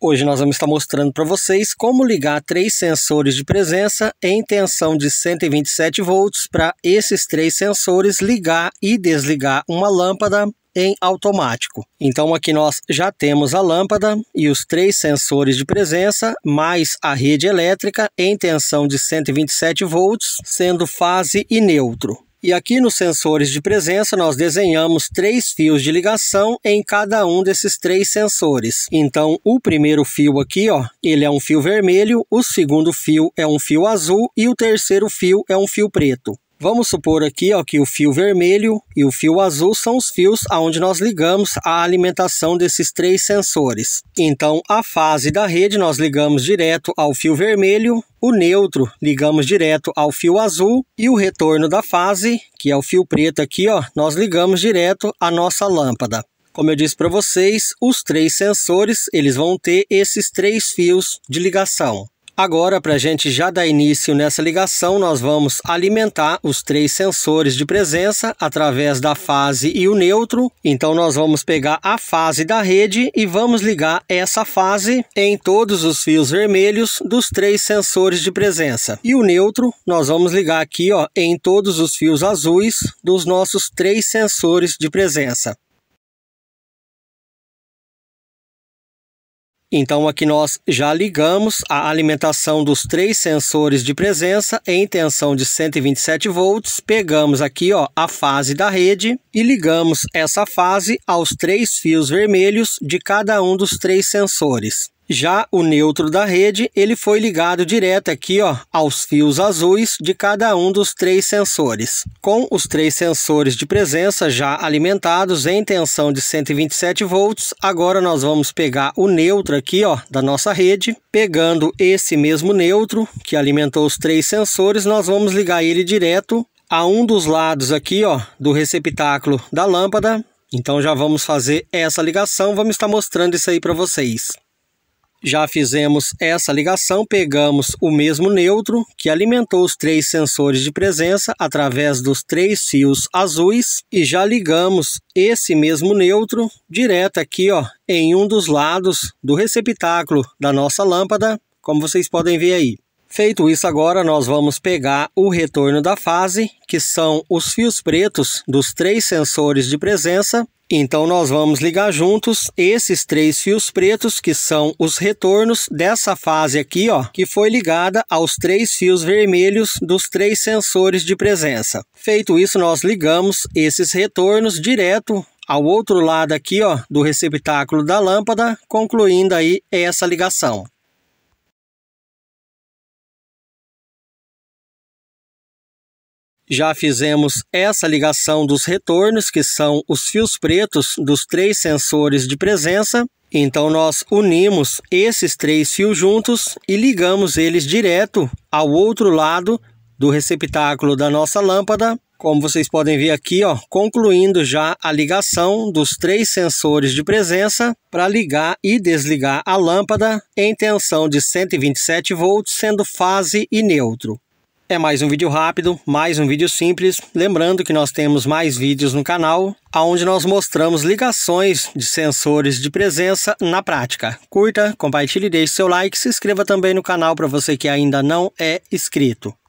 Hoje nós vamos estar mostrando para vocês como ligar três sensores de presença em tensão de 127 volts para esses três sensores ligar e desligar uma lâmpada em automático. Então aqui nós já temos a lâmpada e os três sensores de presença, mais a rede elétrica em tensão de 127 volts, sendo fase e neutro. E aqui nos sensores de presença nós desenhamos três fios de ligação em cada um desses três sensores. Então o primeiro fio aqui, ó, ele é um fio vermelho, o segundo fio é um fio azul e o terceiro fio é um fio preto. Vamos supor aqui ó, que o fio vermelho e o fio azul são os fios aonde nós ligamos a alimentação desses três sensores. Então, a fase da rede nós ligamos direto ao fio vermelho, o neutro ligamos direto ao fio azul e o retorno da fase, que é o fio preto aqui, ó, nós ligamos direto à nossa lâmpada. Como eu disse para vocês, os três sensores eles vão ter esses três fios de ligação. Agora, para a gente já dar início nessa ligação, nós vamos alimentar os três sensores de presença através da fase e o neutro. Então, nós vamos pegar a fase da rede e vamos ligar essa fase em todos os fios vermelhos dos três sensores de presença. E o neutro, nós vamos ligar aqui ó, em todos os fios azuis dos nossos três sensores de presença. Então aqui nós já ligamos a alimentação dos três sensores de presença em tensão de 127 volts, pegamos aqui ó, a fase da rede e ligamos essa fase aos três fios vermelhos de cada um dos três sensores. Já o neutro da rede, ele foi ligado direto aqui ó, aos fios azuis de cada um dos três sensores. Com os três sensores de presença já alimentados em tensão de 127 volts, agora nós vamos pegar o neutro aqui ó, da nossa rede. Pegando esse mesmo neutro que alimentou os três sensores, nós vamos ligar ele direto a um dos lados aqui ó, do receptáculo da lâmpada. Então já vamos fazer essa ligação, vamos estar mostrando isso aí para vocês. Já fizemos essa ligação, pegamos o mesmo neutro que alimentou os três sensores de presença através dos três fios azuis e já ligamos esse mesmo neutro direto aqui ó, em um dos lados do receptáculo da nossa lâmpada, como vocês podem ver aí. Feito isso agora, nós vamos pegar o retorno da fase, que são os fios pretos dos três sensores de presença. Então, nós vamos ligar juntos esses três fios pretos, que são os retornos dessa fase aqui, ó, que foi ligada aos três fios vermelhos dos três sensores de presença. Feito isso, nós ligamos esses retornos direto ao outro lado aqui ó, do receptáculo da lâmpada, concluindo aí essa ligação. Já fizemos essa ligação dos retornos, que são os fios pretos dos três sensores de presença. Então, nós unimos esses três fios juntos e ligamos eles direto ao outro lado do receptáculo da nossa lâmpada. Como vocês podem ver aqui, ó, concluindo já a ligação dos três sensores de presença para ligar e desligar a lâmpada em tensão de 127 volts, sendo fase e neutro. É mais um vídeo rápido, mais um vídeo simples. Lembrando que nós temos mais vídeos no canal, onde nós mostramos ligações de sensores de presença na prática. Curta, compartilhe, deixe seu like, se inscreva também no canal para você que ainda não é inscrito.